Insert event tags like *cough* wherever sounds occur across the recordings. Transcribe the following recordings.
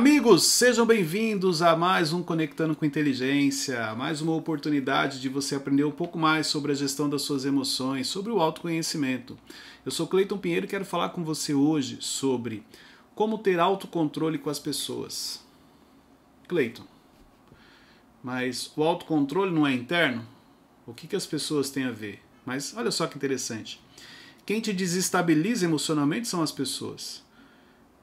Amigos, sejam bem-vindos a mais um Conectando com Inteligência, mais uma oportunidade de você aprender um pouco mais sobre a gestão das suas emoções, sobre o autoconhecimento. Eu sou Cleiton Pinheiro e quero falar com você hoje sobre como ter autocontrole com as pessoas. Cleiton, mas o autocontrole não é interno? O que, que as pessoas têm a ver? Mas olha só que interessante. Quem te desestabiliza emocionalmente são as pessoas.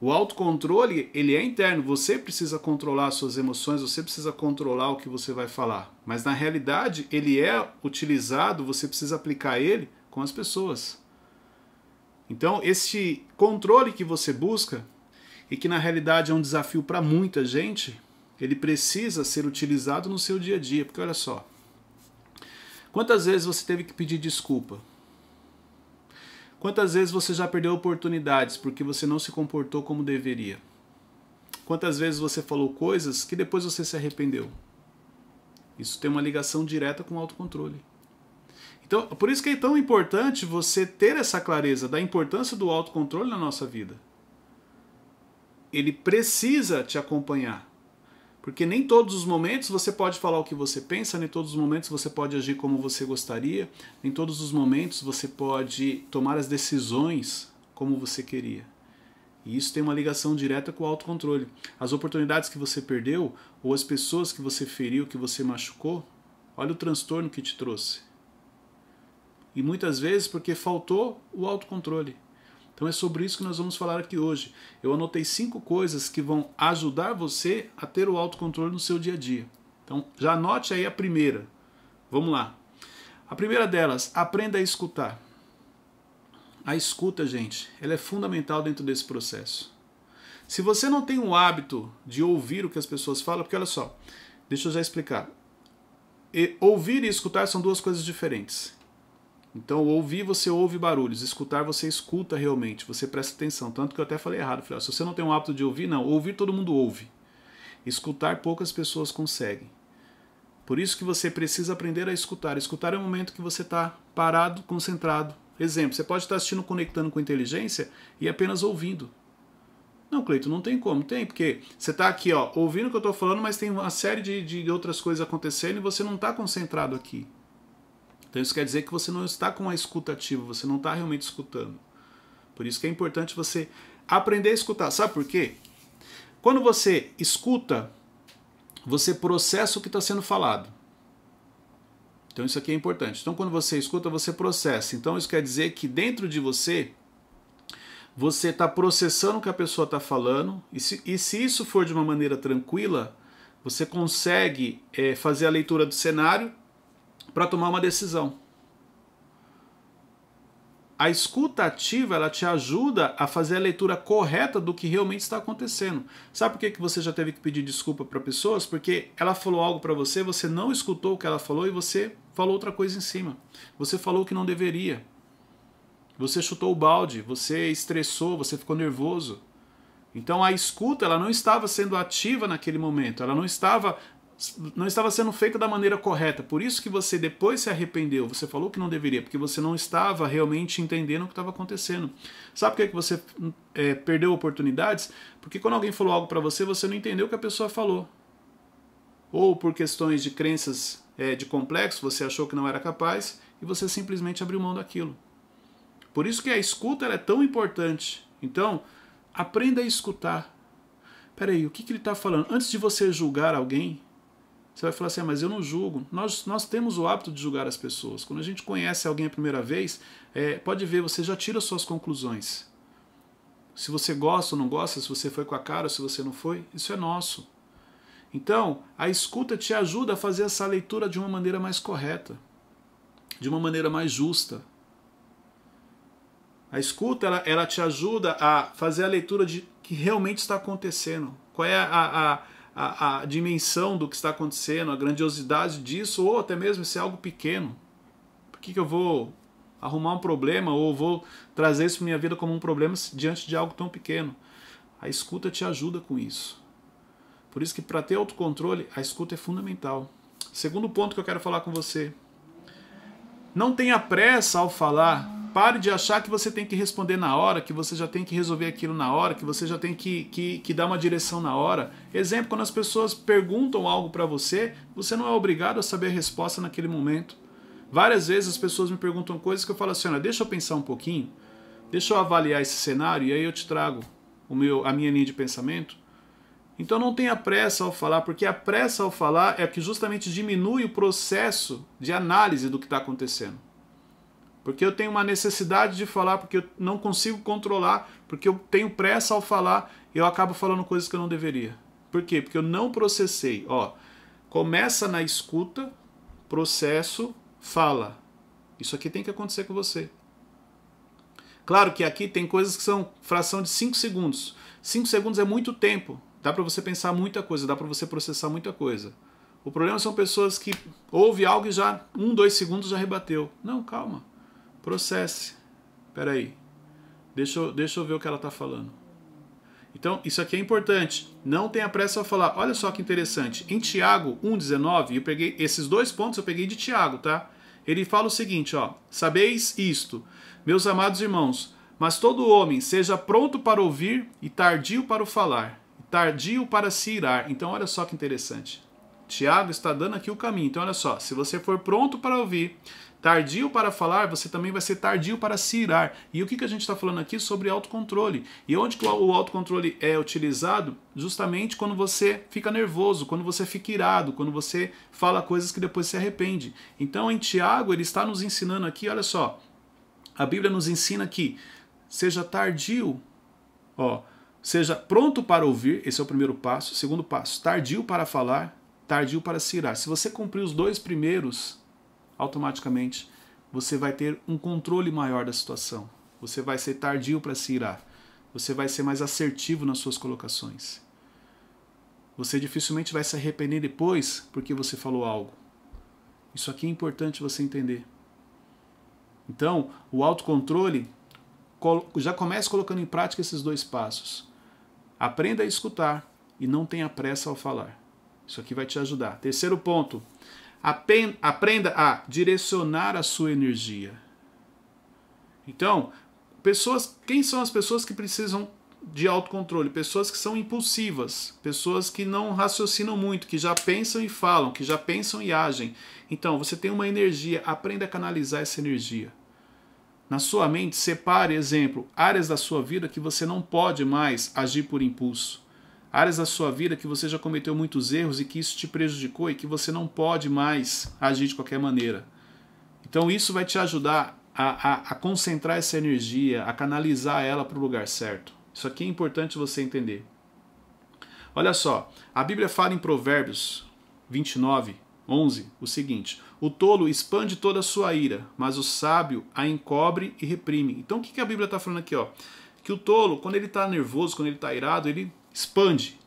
O autocontrole, ele é interno, você precisa controlar suas emoções, você precisa controlar o que você vai falar. Mas na realidade, ele é utilizado, você precisa aplicar ele com as pessoas. Então, esse controle que você busca e que na realidade é um desafio para muita gente, ele precisa ser utilizado no seu dia a dia, porque olha só. Quantas vezes você teve que pedir desculpa? Quantas vezes você já perdeu oportunidades porque você não se comportou como deveria? Quantas vezes você falou coisas que depois você se arrependeu? Isso tem uma ligação direta com o autocontrole. Então, por isso que é tão importante você ter essa clareza da importância do autocontrole na nossa vida. Ele precisa te acompanhar. Porque nem todos os momentos você pode falar o que você pensa, nem todos os momentos você pode agir como você gostaria, nem todos os momentos você pode tomar as decisões como você queria. E isso tem uma ligação direta com o autocontrole. As oportunidades que você perdeu, ou as pessoas que você feriu, que você machucou, olha o transtorno que te trouxe. E muitas vezes porque faltou o autocontrole. Então é sobre isso que nós vamos falar aqui hoje. Eu anotei cinco coisas que vão ajudar você a ter o autocontrole no seu dia a dia. Então já anote aí a primeira. Vamos lá. A primeira delas, aprenda a escutar. A escuta, gente, ela é fundamental dentro desse processo. Se você não tem o hábito de ouvir o que as pessoas falam, porque olha só, deixa eu já explicar. E ouvir e escutar são duas coisas diferentes. Então, ouvir, você ouve barulhos, escutar, você escuta realmente, você presta atenção. Tanto que eu até falei errado, falei, ó, se você não tem o hábito de ouvir, não, ouvir todo mundo ouve. Escutar poucas pessoas conseguem. Por isso que você precisa aprender a escutar. Escutar é o momento que você está parado, concentrado. Exemplo, você pode estar tá assistindo Conectando com Inteligência e apenas ouvindo. Não, Cleito, não tem como. Tem, porque você está aqui ó, ouvindo o que eu estou falando, mas tem uma série de, de outras coisas acontecendo e você não está concentrado aqui. Então isso quer dizer que você não está com a escuta ativa, você não está realmente escutando. Por isso que é importante você aprender a escutar. Sabe por quê? Quando você escuta, você processa o que está sendo falado. Então isso aqui é importante. Então quando você escuta, você processa. Então isso quer dizer que dentro de você, você está processando o que a pessoa está falando. E se, e se, isso for de uma maneira tranquila, você consegue é, fazer a leitura do cenário para tomar uma decisão. A escuta ativa ela te ajuda a fazer a leitura correta do que realmente está acontecendo. Sabe por que, que você já teve que pedir desculpa para pessoas? Porque ela falou algo para você, você não escutou o que ela falou e você falou outra coisa em cima. Você falou que não deveria. Você chutou o balde, você estressou, você ficou nervoso. Então a escuta ela não estava sendo ativa naquele momento, ela não estava não estava sendo feita da maneira correta. Por isso que você depois se arrependeu. Você falou que não deveria, porque você não estava realmente entendendo o que estava acontecendo. Sabe por que, é que você é, perdeu oportunidades? Porque quando alguém falou algo para você, você não entendeu o que a pessoa falou. Ou por questões de crenças é, de complexo, você achou que não era capaz e você simplesmente abriu mão daquilo. Por isso que a escuta é tão importante. Então, aprenda a escutar. Peraí, o que, que ele está falando? Antes de você julgar alguém, você vai falar assim, ah, mas eu não julgo. Nós, nós temos o hábito de julgar as pessoas. Quando a gente conhece alguém a primeira vez, é, pode ver, você já tira suas conclusões. Se você gosta ou não gosta, se você foi com a cara ou se você não foi, isso é nosso. Então, a escuta te ajuda a fazer essa leitura de uma maneira mais correta, de uma maneira mais justa. A escuta ela, ela te ajuda a fazer a leitura de que realmente está acontecendo. Qual é a, a a, a dimensão do que está acontecendo, a grandiosidade disso, ou até mesmo se é algo pequeno. Por que, que eu vou arrumar um problema ou vou trazer isso para minha vida como um problema diante de algo tão pequeno? A escuta te ajuda com isso. Por isso que para ter autocontrole, a escuta é fundamental. Segundo ponto que eu quero falar com você. Não tenha pressa ao falar pare de achar que você tem que responder na hora, que você já tem que resolver aquilo na hora, que você já tem que, que, que dar uma direção na hora. Exemplo, quando as pessoas perguntam algo para você, você não é obrigado a saber a resposta naquele momento. Várias vezes as pessoas me perguntam coisas que eu falo assim, olha, deixa eu pensar um pouquinho, deixa eu avaliar esse cenário e aí eu te trago o meu, a minha linha de pensamento. Então não tenha pressa ao falar, porque a pressa ao falar é que justamente diminui o processo de análise do que está acontecendo porque eu tenho uma necessidade de falar, porque eu não consigo controlar, porque eu tenho pressa ao falar, eu acabo falando coisas que eu não deveria. Por quê? Porque eu não processei. Ó, começa na escuta, processo, fala. Isso aqui tem que acontecer com você. Claro que aqui tem coisas que são fração de 5 segundos. 5 segundos é muito tempo. Dá para você pensar muita coisa, dá para você processar muita coisa. O problema são pessoas que ouvem algo e já, um, dois segundos já rebateu. Não, calma processe. Espera aí. Deixa eu, deixa eu ver o que ela está falando. Então, isso aqui é importante. Não tenha pressa ao falar. Olha só que interessante. Em Tiago 1,19, eu peguei esses dois pontos, eu peguei de Tiago, tá? Ele fala o seguinte, ó. Sabeis isto, meus amados irmãos, mas todo homem seja pronto para ouvir e tardio para o falar, tardio para se irar. Então, olha só que interessante. Tiago está dando aqui o caminho. Então, olha só, se você for pronto para ouvir, Tardio para falar, você também vai ser tardio para se irar. E o que, que a gente está falando aqui sobre autocontrole? E onde o autocontrole é utilizado? Justamente quando você fica nervoso, quando você fica irado, quando você fala coisas que depois se arrepende. Então, em Tiago, ele está nos ensinando aqui, olha só. A Bíblia nos ensina que seja tardio, ó, seja pronto para ouvir, esse é o primeiro passo. Segundo passo, tardio para falar, tardio para se irar. Se você cumprir os dois primeiros, automaticamente você vai ter um controle maior da situação. Você vai ser tardio para se irar. Você vai ser mais assertivo nas suas colocações. Você dificilmente vai se arrepender depois porque você falou algo. Isso aqui é importante você entender. Então, o autocontrole já comece colocando em prática esses dois passos. Aprenda a escutar e não tenha pressa ao falar. Isso aqui vai te ajudar. Terceiro ponto, Aprenda a direcionar a sua energia. Então, pessoas, quem são as pessoas que precisam de autocontrole? Pessoas que são impulsivas, pessoas que não raciocinam muito, que já pensam e falam, que já pensam e agem. Então, você tem uma energia, aprenda a canalizar essa energia. Na sua mente, separe, exemplo, áreas da sua vida que você não pode mais agir por impulso áreas da sua vida que você já cometeu muitos erros e que isso te prejudicou e que você não pode mais agir de qualquer maneira. Então isso vai te ajudar a, a, a concentrar essa energia, a canalizar ela para o lugar certo. Isso aqui é importante você entender. Olha só, a Bíblia fala em Provérbios 29, 11, o seguinte: O tolo expande toda a sua ira, mas o sábio a encobre e reprime. Então o que a Bíblia está falando aqui? Ó? Que o tolo, quando ele está nervoso, quando ele está irado, ele expande.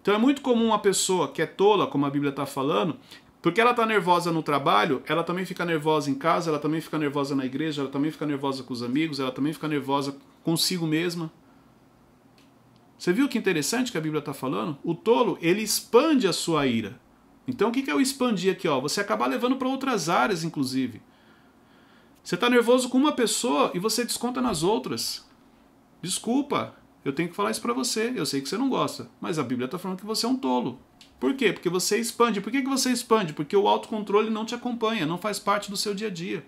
Então é muito comum uma pessoa que é tola, como a Bíblia está falando, porque ela está nervosa no trabalho, ela também fica nervosa em casa, ela também fica nervosa na igreja, ela também fica nervosa com os amigos, ela também fica nervosa consigo mesma. Você viu que interessante que a Bíblia está falando? O tolo, ele expande a sua ira. Então o que, que é o expandir aqui? Ó? Você acabar levando para outras áreas, inclusive. Você está nervoso com uma pessoa e você desconta nas outras. Desculpa, eu tenho que falar isso para você. Eu sei que você não gosta, mas a Bíblia está falando que você é um tolo. Por quê? Porque você expande. Por que, que você expande? Porque o autocontrole não te acompanha, não faz parte do seu dia a dia.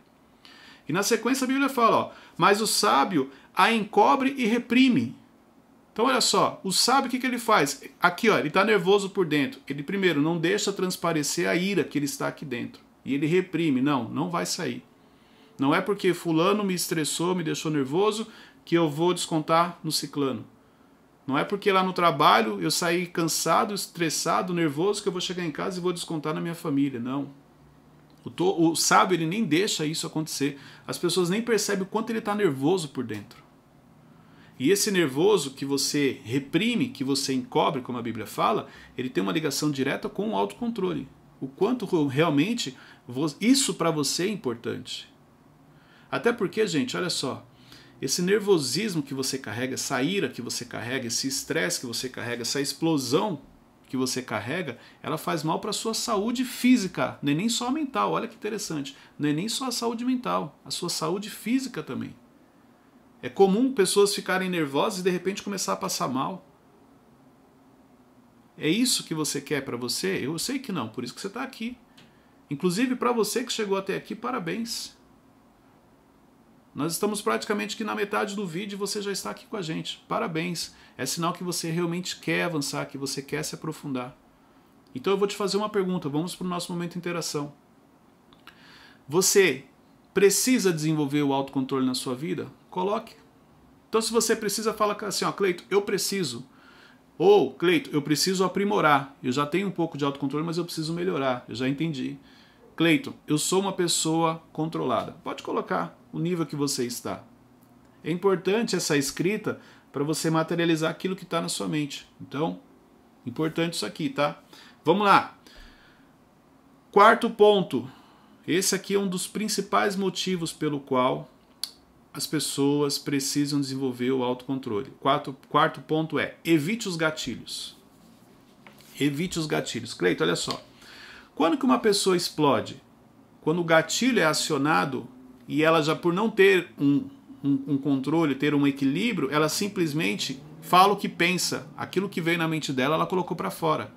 E na sequência a Bíblia fala, ó, mas o sábio a encobre e reprime. Então olha só, o sábio o que, que ele faz? Aqui, ó, ele está nervoso por dentro. Ele primeiro não deixa transparecer a ira que ele está aqui dentro. E ele reprime, não, não vai sair. Não é porque fulano me estressou, me deixou nervoso, que eu vou descontar no ciclano. Não é porque lá no trabalho eu saí cansado, estressado, nervoso que eu vou chegar em casa e vou descontar na minha família. Não. O, to, o sábio ele nem deixa isso acontecer. As pessoas nem percebem o quanto ele está nervoso por dentro. E esse nervoso que você reprime, que você encobre, como a Bíblia fala, ele tem uma ligação direta com o autocontrole. O quanto realmente isso para você é importante. Até porque, gente, olha só esse nervosismo que você carrega, essa ira que você carrega, esse estresse que você carrega, essa explosão que você carrega, ela faz mal para a sua saúde física, não é nem só mental, olha que interessante, não é nem só a saúde mental, a sua saúde física também. É comum pessoas ficarem nervosas e de repente começar a passar mal. É isso que você quer para você? Eu sei que não, por isso que você está aqui. Inclusive para você que chegou até aqui, parabéns. Nós estamos praticamente que na metade do vídeo e você já está aqui com a gente. Parabéns! É sinal que você realmente quer avançar, que você quer se aprofundar. Então eu vou te fazer uma pergunta, vamos para o nosso momento de interação. Você precisa desenvolver o autocontrole na sua vida? Coloque. Então se você precisa, fala assim, ó, Cleito, eu preciso. Ou, Cleito, eu preciso aprimorar. Eu já tenho um pouco de autocontrole, mas eu preciso melhorar. Eu já entendi. Cleito, eu sou uma pessoa controlada. Pode colocar o nível que você está. É importante essa escrita para você materializar aquilo que está na sua mente. Então, importante isso aqui, tá? Vamos lá. Quarto ponto. Esse aqui é um dos principais motivos pelo qual as pessoas precisam desenvolver o autocontrole. Quarto, quarto ponto é evite os gatilhos. Evite os gatilhos. Cleito, olha só. Quando que uma pessoa explode? Quando o gatilho é acionado, e ela já por não ter um, um, um controle, ter um equilíbrio, ela simplesmente fala o que pensa, aquilo que veio na mente dela, ela colocou para fora.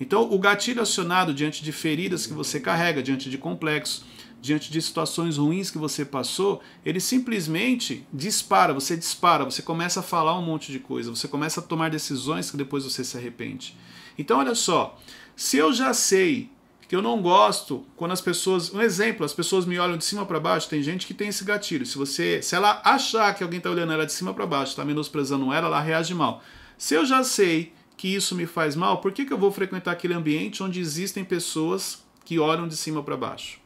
Então, o gatilho acionado diante de feridas que você carrega, diante de complexos, diante de situações ruins que você passou, ele simplesmente dispara, você dispara, você começa a falar um monte de coisa, você começa a tomar decisões que depois você se arrepende. Então, olha só, se eu já sei que eu não gosto quando as pessoas. Um exemplo, as pessoas me olham de cima para baixo. Tem gente que tem esse gatilho. Se você, se ela achar que alguém está olhando ela de cima para baixo, está menosprezando ela, ela reage mal. Se eu já sei que isso me faz mal, por que, que eu vou frequentar aquele ambiente onde existem pessoas que olham de cima para baixo?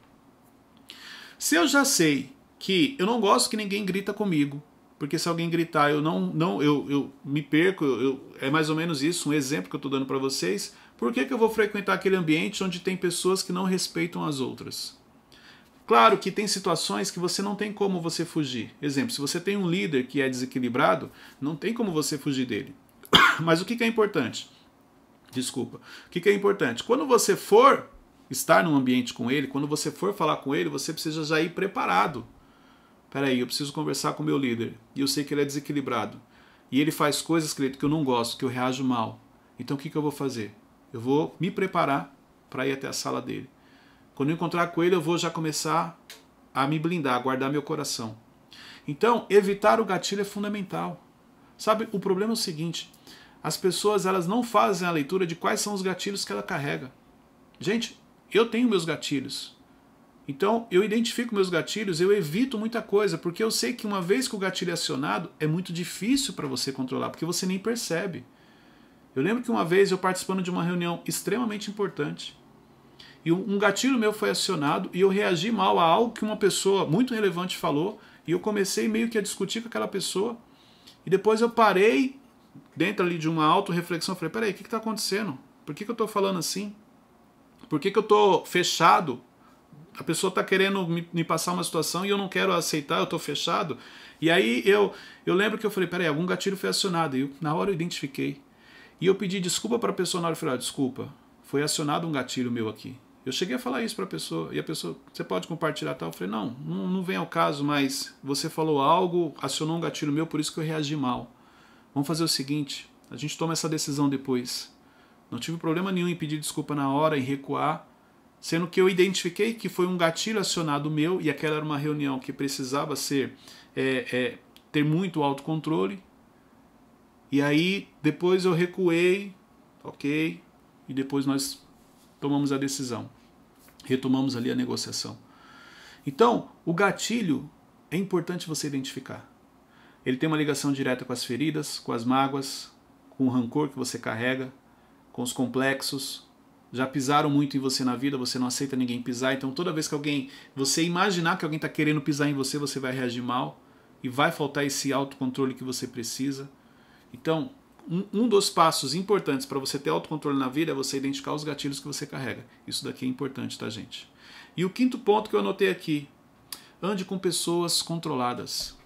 Se eu já sei que eu não gosto que ninguém grita comigo, porque se alguém gritar eu não, não eu, eu me perco, eu, eu é mais ou menos isso, um exemplo que eu estou dando para vocês por que, que eu vou frequentar aquele ambiente onde tem pessoas que não respeitam as outras? Claro que tem situações que você não tem como você fugir. Exemplo, se você tem um líder que é desequilibrado, não tem como você fugir dele. *coughs* Mas o que, que é importante? Desculpa. O que, que é importante? Quando você for estar num ambiente com ele, quando você for falar com ele, você precisa já ir preparado. Peraí, eu preciso conversar com o meu líder e eu sei que ele é desequilibrado. E ele faz coisas, querido, que eu não gosto, que eu reajo mal. Então o que, que eu vou fazer? Eu vou me preparar para ir até a sala dele. Quando eu encontrar com ele, eu vou já começar a me blindar, a guardar meu coração. Então, evitar o gatilho é fundamental. Sabe, o problema é o seguinte: as pessoas elas não fazem a leitura de quais são os gatilhos que ela carrega. Gente, eu tenho meus gatilhos. Então, eu identifico meus gatilhos, eu evito muita coisa, porque eu sei que uma vez que o gatilho é acionado, é muito difícil para você controlar, porque você nem percebe. Eu lembro que uma vez eu participando de uma reunião extremamente importante e um gatilho meu foi acionado e eu reagi mal a algo que uma pessoa muito relevante falou e eu comecei meio que a discutir com aquela pessoa e depois eu parei dentro ali de uma auto-reflexão, falei, peraí, o que está acontecendo? Por que, que eu estou falando assim? Por que, que eu estou fechado? A pessoa está querendo me, me, passar uma situação e eu não quero aceitar, eu estou fechado. E aí eu, eu lembro que eu falei, peraí, algum gatilho foi acionado. E eu, na hora eu identifiquei. E eu pedi desculpa para a pessoa na hora e falei: ah, desculpa, foi acionado um gatilho meu aqui. Eu cheguei a falar isso para a pessoa e a pessoa, você pode compartilhar tal? Eu falei: não, não, não vem ao caso, mas você falou algo, acionou um gatilho meu, por isso que eu reagi mal. Vamos fazer o seguinte: a gente toma essa decisão depois. Não tive problema nenhum em pedir desculpa na hora, em recuar, sendo que eu identifiquei que foi um gatilho acionado meu e aquela era uma reunião que precisava ser é, é, ter muito autocontrole. E aí depois eu recuei, ok, e depois nós tomamos a decisão, retomamos ali a negociação. Então, o gatilho é importante você identificar. Ele tem uma ligação direta com as feridas, com as mágoas, com o rancor que você carrega, com os complexos. Já pisaram muito em você na vida, você não aceita ninguém pisar, então toda vez que alguém, você imaginar que alguém está querendo pisar em você, você vai reagir mal e vai faltar esse autocontrole que você precisa. Então, um, um dos passos importantes para você ter autocontrole na vida é você identificar os gatilhos que você carrega. Isso daqui é importante, tá, gente? E o quinto ponto que eu anotei aqui: ande com pessoas controladas.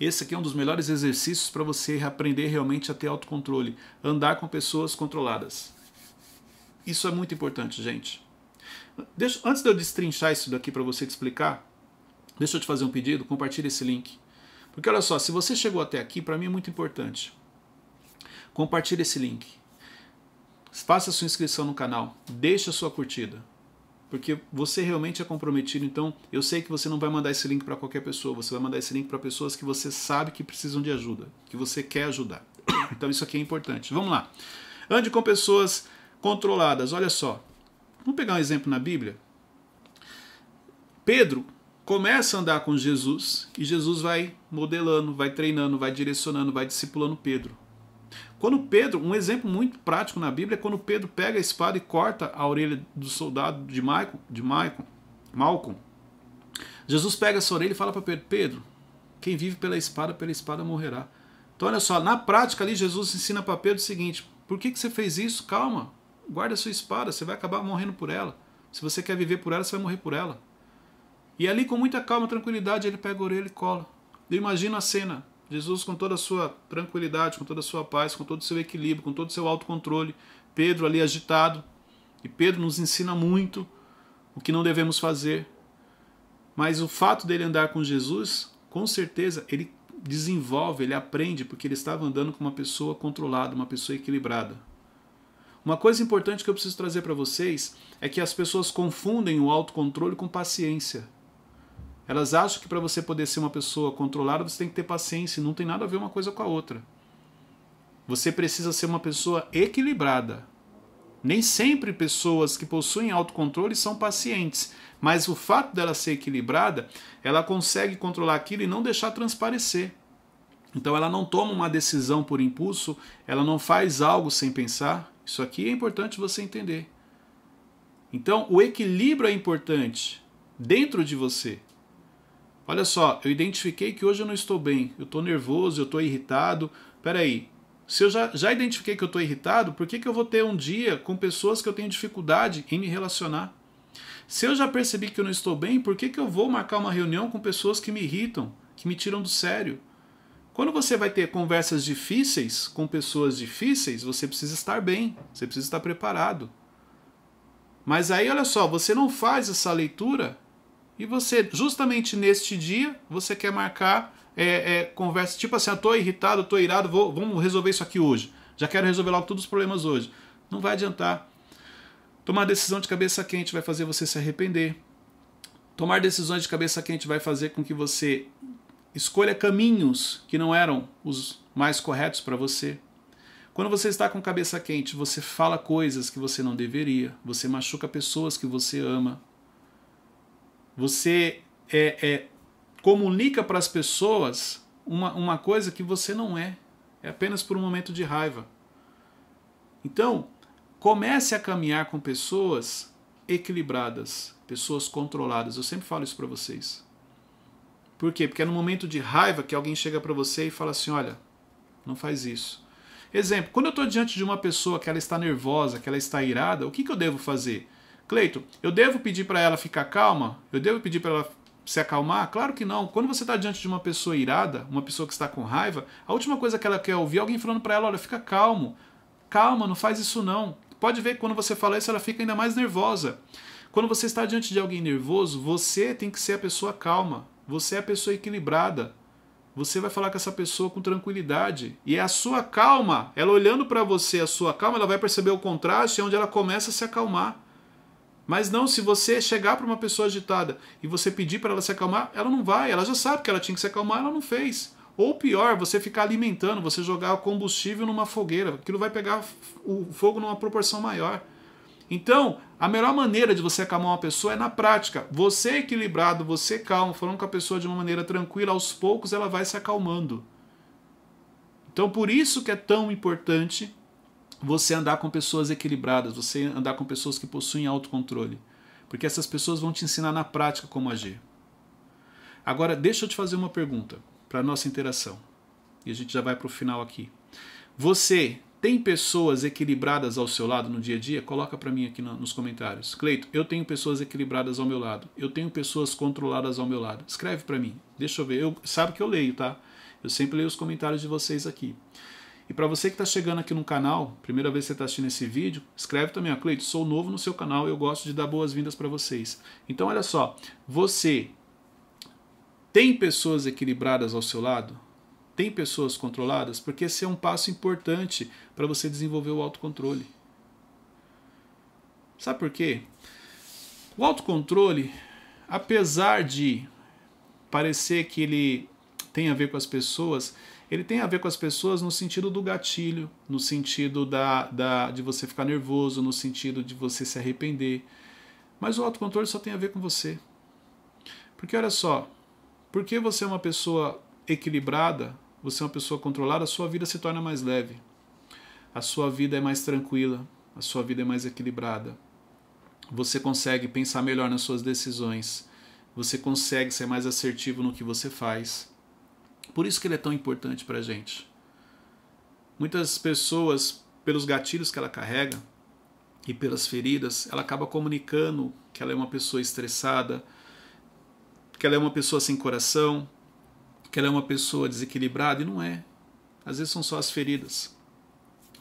Esse aqui é um dos melhores exercícios para você aprender realmente a ter autocontrole. Andar com pessoas controladas. Isso é muito importante, gente. Deixa, antes de eu destrinchar isso daqui para você te explicar, deixa eu te fazer um pedido. Compartilhe esse link. Porque olha só, se você chegou até aqui, para mim é muito importante. Compartilhe esse link. Faça sua inscrição no canal, deixe a sua curtida. Porque você realmente é comprometido, então eu sei que você não vai mandar esse link para qualquer pessoa, você vai mandar esse link para pessoas que você sabe que precisam de ajuda, que você quer ajudar. *coughs* Então isso aqui é importante. Vamos lá. Ande com pessoas controladas. Olha só. Vamos pegar um exemplo na Bíblia. Pedro começa a andar com Jesus e Jesus vai modelando, vai treinando, vai direcionando, vai discipulando Pedro. Quando Pedro, um exemplo muito prático na Bíblia é quando Pedro pega a espada e corta a orelha do soldado de Maicon, de Maicon, Malcolm. Jesus pega essa orelha e fala para Pedro: Pedro, quem vive pela espada, pela espada morrerá. Então olha só, na prática ali Jesus ensina para Pedro o seguinte: por que, que você fez isso? Calma, guarda a sua espada, você vai acabar morrendo por ela. Se você quer viver por ela, você vai morrer por ela. E ali, com muita calma, tranquilidade, ele pega a orelha e cola. Eu imagino a cena. Jesus, com toda a sua tranquilidade, com toda a sua paz, com todo o seu equilíbrio, com todo o seu autocontrole. Pedro ali agitado. E Pedro nos ensina muito o que não devemos fazer. Mas o fato dele andar com Jesus, com certeza, ele desenvolve, ele aprende, porque ele estava andando com uma pessoa controlada, uma pessoa equilibrada. Uma coisa importante que eu preciso trazer para vocês é que as pessoas confundem o autocontrole com paciência. Elas acham que para você poder ser uma pessoa controlada, você tem que ter paciência, não tem nada a ver uma coisa com a outra. Você precisa ser uma pessoa equilibrada. Nem sempre pessoas que possuem autocontrole são pacientes, mas o fato dela ser equilibrada, ela consegue controlar aquilo e não deixar transparecer. Então ela não toma uma decisão por impulso, ela não faz algo sem pensar. Isso aqui é importante você entender. Então o equilíbrio é importante dentro de você. Olha só, eu identifiquei que hoje eu não estou bem, eu estou nervoso, eu estou irritado. Peraí, se eu já, já identifiquei que eu estou irritado, por que, que eu vou ter um dia com pessoas que eu tenho dificuldade em me relacionar? Se eu já percebi que eu não estou bem, por que, que eu vou marcar uma reunião com pessoas que me irritam, que me tiram do sério? Quando você vai ter conversas difíceis com pessoas difíceis, você precisa estar bem, você precisa estar preparado. Mas aí, olha só, você não faz essa leitura e você, justamente neste dia, você quer marcar é, é, conversa tipo assim: eu ah, tô irritado, tô irado, vou, vamos resolver isso aqui hoje. Já quero resolver logo todos os problemas hoje. Não vai adiantar. Tomar decisão de cabeça quente vai fazer você se arrepender. Tomar decisões de cabeça quente vai fazer com que você escolha caminhos que não eram os mais corretos para você. Quando você está com cabeça quente, você fala coisas que você não deveria, você machuca pessoas que você ama, você é, é, comunica para as pessoas uma, uma coisa que você não é. É apenas por um momento de raiva. Então, comece a caminhar com pessoas equilibradas, pessoas controladas. Eu sempre falo isso para vocês. Por quê? Porque é no momento de raiva que alguém chega para você e fala assim: olha, não faz isso. Exemplo, quando eu estou diante de uma pessoa que ela está nervosa, que ela está irada, o que, que eu devo fazer? Cleito, eu devo pedir para ela ficar calma? Eu devo pedir para ela se acalmar? Claro que não. Quando você está diante de uma pessoa irada, uma pessoa que está com raiva, a última coisa que ela quer ouvir é alguém falando para ela: olha, fica calmo, calma, não faz isso não. Pode ver que quando você fala isso, ela fica ainda mais nervosa. Quando você está diante de alguém nervoso, você tem que ser a pessoa calma, você é a pessoa equilibrada. Você vai falar com essa pessoa com tranquilidade. E é a sua calma, ela olhando para você, a sua calma, ela vai perceber o contraste é onde ela começa a se acalmar. Mas não, se você chegar para uma pessoa agitada e você pedir para ela se acalmar, ela não vai, ela já sabe que ela tinha que se acalmar, ela não fez. Ou pior, você ficar alimentando, você jogar combustível numa fogueira, aquilo vai pegar o fogo numa proporção maior. Então, a melhor maneira de você acalmar uma pessoa é na prática. Você é equilibrado, você é calmo, falando com a pessoa de uma maneira tranquila, aos poucos ela vai se acalmando. Então, por isso que é tão importante você andar com pessoas equilibradas, você andar com pessoas que possuem autocontrole. Porque essas pessoas vão te ensinar na prática como agir. Agora, deixa eu te fazer uma pergunta para nossa interação. E a gente já vai para o final aqui. Você tem pessoas equilibradas ao seu lado no dia a dia? Coloca para mim aqui no, nos comentários. Cleito, eu tenho pessoas equilibradas ao meu lado. Eu tenho pessoas controladas ao meu lado. Escreve para mim. Deixa eu ver. Eu, sabe que eu leio, tá? Eu sempre leio os comentários de vocês aqui. E para você que está chegando aqui no canal, primeira vez que você está assistindo esse vídeo, escreve também, Cleiton, sou novo no seu canal e eu gosto de dar boas-vindas para vocês. Então, olha só, você tem pessoas equilibradas ao seu lado? Tem pessoas controladas? Porque esse é um passo importante para você desenvolver o autocontrole. Sabe por quê? O autocontrole, apesar de parecer que ele tem a ver com as pessoas, ele tem a ver com as pessoas no sentido do gatilho, no sentido da, da, de você ficar nervoso, no sentido de você se arrepender. Mas o autocontrole só tem a ver com você. Porque olha só, porque você é uma pessoa equilibrada, você é uma pessoa controlada, a sua vida se torna mais leve. A sua vida é mais tranquila, a sua vida é mais equilibrada. Você consegue pensar melhor nas suas decisões, você consegue ser mais assertivo no que você faz por isso que ele é tão importante para a gente. Muitas pessoas, pelos gatilhos que ela carrega e pelas feridas, ela acaba comunicando que ela é uma pessoa estressada, que ela é uma pessoa sem coração, que ela é uma pessoa desequilibrada, e não é. Às vezes são só as feridas.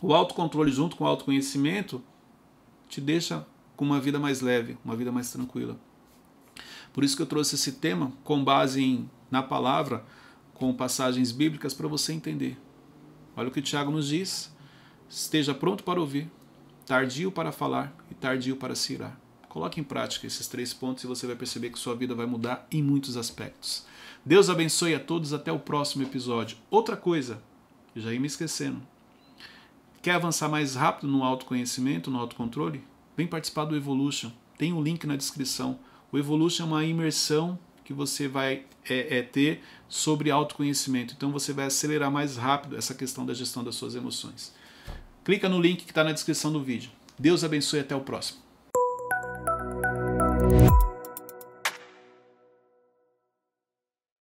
O autocontrole junto com o autoconhecimento te deixa com uma vida mais leve, uma vida mais tranquila. Por isso que eu trouxe esse tema com base em, na palavra com passagens bíblicas para você entender. Olha o que o Tiago nos diz: esteja pronto para ouvir, tardio para falar e tardio para se irar. Coloque em prática esses três pontos e você vai perceber que sua vida vai mudar em muitos aspectos. Deus abençoe a todos, até o próximo episódio. Outra coisa, já ia me esquecendo. Quer avançar mais rápido no autoconhecimento, no autocontrole? Vem participar do Evolution. Tem o um link na descrição. O Evolution é uma imersão que você vai é, é, ter sobre autoconhecimento. Então você vai acelerar mais rápido essa questão da gestão das suas emoções. Clica no link que está na descrição do vídeo. Deus abençoe e até o próximo.